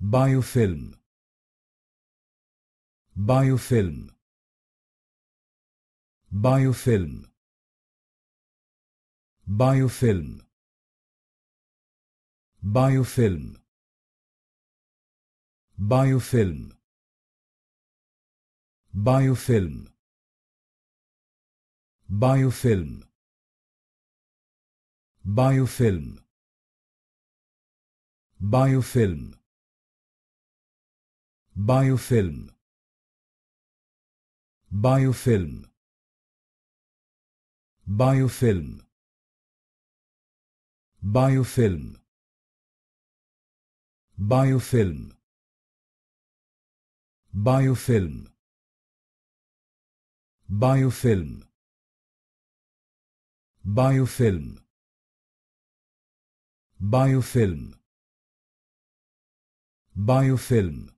biofilm biofilm biofilm biofilm biofilm biofilm biofilm biofilm biofilm biofilm biofilm biofilm biofilm biofilm biofilm biofilm biofilm biofilm biofilm biofilm